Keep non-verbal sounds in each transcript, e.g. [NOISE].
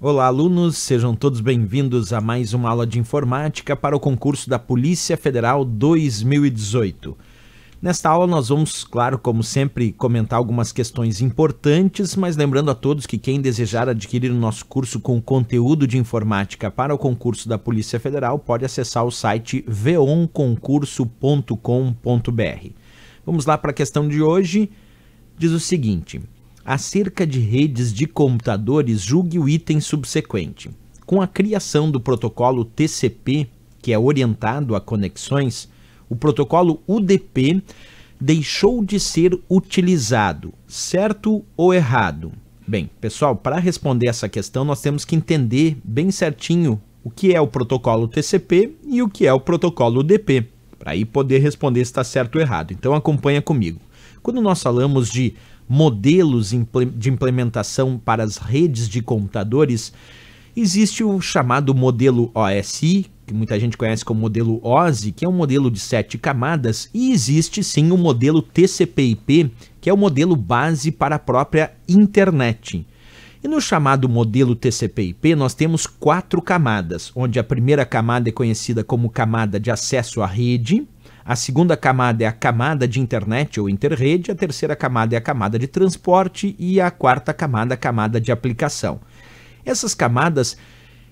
Olá, alunos, sejam todos bem-vindos a mais uma aula de informática para o concurso da Polícia Federal 2018. Nesta aula nós vamos, claro, como sempre, comentar algumas questões importantes, mas lembrando a todos que quem desejar adquirir o nosso curso com conteúdo de informática para o concurso da Polícia Federal pode acessar o site veonconcurso.com.br. Vamos lá para a questão de hoje. Diz o seguinte: acerca de redes de computadores, julgue o item subsequente. Com a criação do protocolo TCP, que é orientado a conexões, o protocolo UDP deixou de ser utilizado, certo ou errado? Bem, pessoal, para responder essa questão, nós temos que entender bem certinho o que é o protocolo TCP e o que é o protocolo UDP, para aí poder responder se está certo ou errado. Então acompanha comigo. Quando nós falamos de modelos de implementação para as redes de computadores, existe o chamado modelo OSI, que muita gente conhece como modelo OSI, que é um modelo de sete camadas, e existe sim o modelo TCP/IP, que é o modelo base para a própria internet. E no chamado modelo TCP/IP, nós temos quatro camadas, onde a primeira camada é conhecida como camada de acesso à rede, a segunda camada é a camada de internet ou interrede, a terceira camada é a camada de transporte e a quarta camada, a camada de aplicação. Essas camadas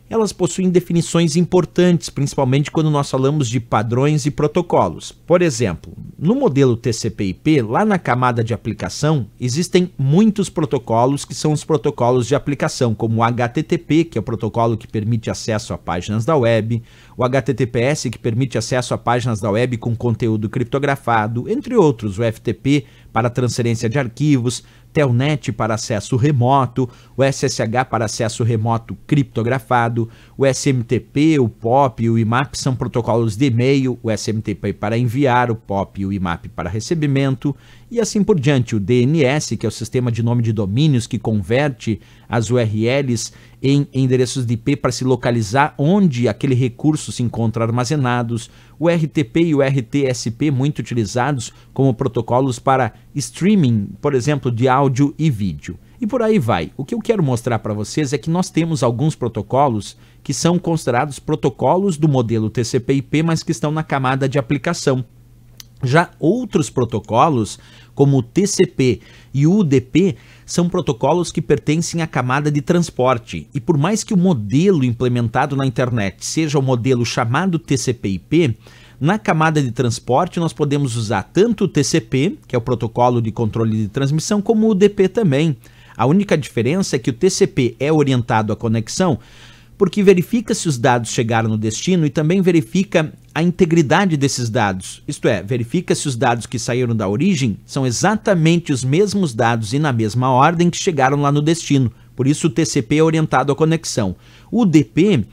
elas possuem definições importantes, principalmente quando nós falamos de padrões e protocolos. Por exemplo, no modelo TCP/IP, lá na camada de aplicação, existem muitos protocolos que são os protocolos de aplicação, como o HTTP, que é o protocolo que permite acesso a páginas da web, o HTTPS, que permite acesso a páginas da web com conteúdo criptografado, entre outros, o FTP para transferência de arquivos, Telnet para acesso remoto, o SSH para acesso remoto criptografado, o SMTP, o POP o IMAP são protocolos de e-mail, o SMTP para enviar, o POP e o IMAP para recebimento, e assim por diante. O DNS, que é o sistema de nome de domínios que converte as URLs em endereços de IP para se localizar onde aquele recurso se encontra armazenados, o RTP e o RTSP muito utilizados como protocolos para streaming, por exemplo, de áudio e vídeo. E por aí vai. O que eu quero mostrar para vocês é que nós temos alguns protocolos que são considerados protocolos do modelo TCP/IP, mas que estão na camada de aplicação. Já outros protocolos como o TCP e o UDP, são protocolos que pertencem à camada de transporte, e por mais que o modelo implementado na internet seja o modelo chamado TCP/IP, na camada de transporte nós podemos usar tanto o TCP, que é o protocolo de controle de transmissão, como o UDP também. A única diferença é que o TCP é orientado à conexão porque verifica se os dados chegaram no destino e também verifica a integridade desses dados, isto é, verifica se os dados que saíram da origem são exatamente os mesmos dados e na mesma ordem que chegaram lá no destino. Por isso, o TCP é orientado à conexão. O DP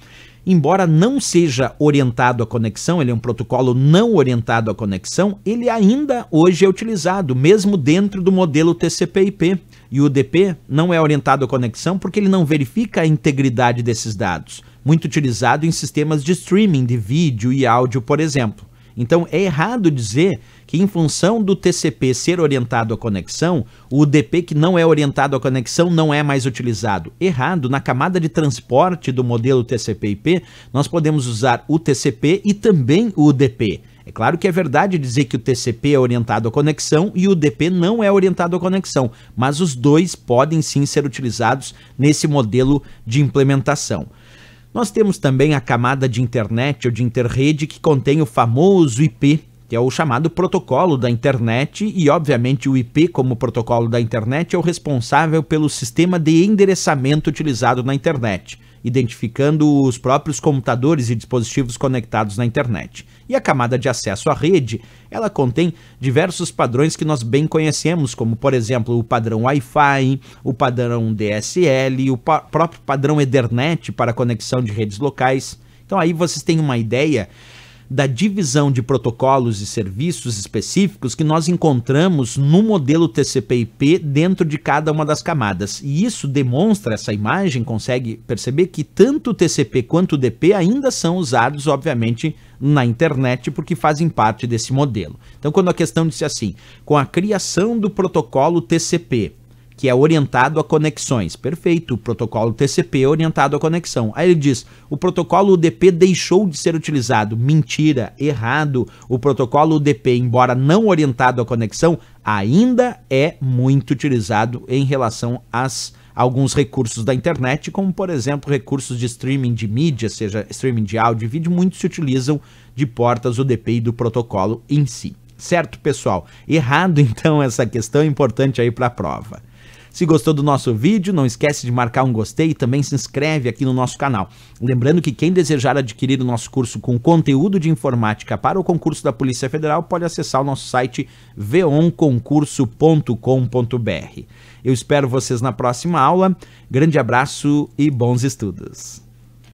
embora não seja orientado à conexão, ele é um protocolo não orientado à conexão, ele ainda hoje é utilizado, mesmo dentro do modelo TCP/IP. E o UDP não é orientado à conexão porque ele não verifica a integridade desses dados, muito utilizado em sistemas de streaming de vídeo e áudio, por exemplo. Então é errado dizer que em função do TCP ser orientado à conexão, o UDP que não é orientado à conexão não é mais utilizado. Errado, na camada de transporte do modelo TCP/IP, nós podemos usar o TCP e também o UDP. É claro que é verdade dizer que o TCP é orientado à conexão e o UDP não é orientado à conexão, mas os dois podem sim ser utilizados nesse modelo de implementação. Nós temos também a camada de internet ou de interrede que contém o famoso IP, que é o chamado protocolo da internet, e obviamente o IP, como protocolo da internet, é o responsável pelo sistema de endereçamento utilizado na internet identificando os próprios computadores e dispositivos conectados na internet. E a camada de acesso à rede, ela contém diversos padrões que nós bem conhecemos, como por exemplo o padrão Wi-Fi, o padrão DSL, o pa próprio padrão Ethernet para conexão de redes locais. Então aí vocês têm uma ideia da divisão de protocolos e serviços específicos que nós encontramos no modelo TCP/IP dentro de cada uma das camadas. E isso demonstra essa imagem, consegue perceber que tanto o TCP quanto o DP ainda são usados, obviamente, na internet porque fazem parte desse modelo. Então, quando a questão disse assim, com a criação do protocolo TCP que é orientado a conexões. Perfeito, o protocolo TCP é orientado a conexão. Aí ele diz: o protocolo UDP deixou de ser utilizado. Mentira, errado. O protocolo UDP, embora não orientado a conexão, ainda é muito utilizado em relação às alguns recursos da internet, como por exemplo recursos de streaming de mídia, seja streaming de áudio e vídeo, muitos se utilizam de portas UDP e do protocolo em si. Certo, pessoal? Errado [LAUGHS] então essa questão é importante aí para a prova. Se gostou do nosso vídeo, não esquece de marcar um gostei e também se inscreve aqui no nosso canal. Lembrando que quem desejar adquirir o nosso curso com conteúdo de informática para o concurso da Polícia Federal pode acessar o nosso site veonconcurso.com.br. Eu espero vocês na próxima aula. Grande abraço e bons estudos.